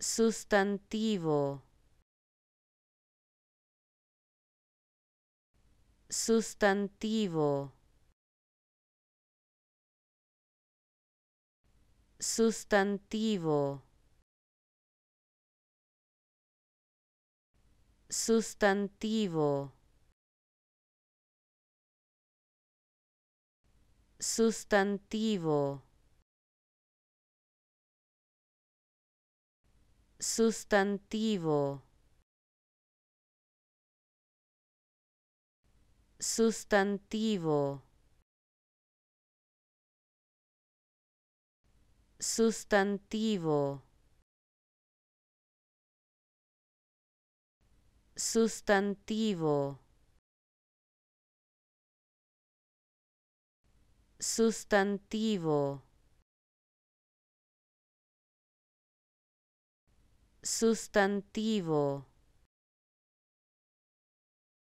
sustantivo sustantivo sustantivo sustantivo sustantivo sustantivo sustantivo sustantivo sustantivo sustantivo sustantivo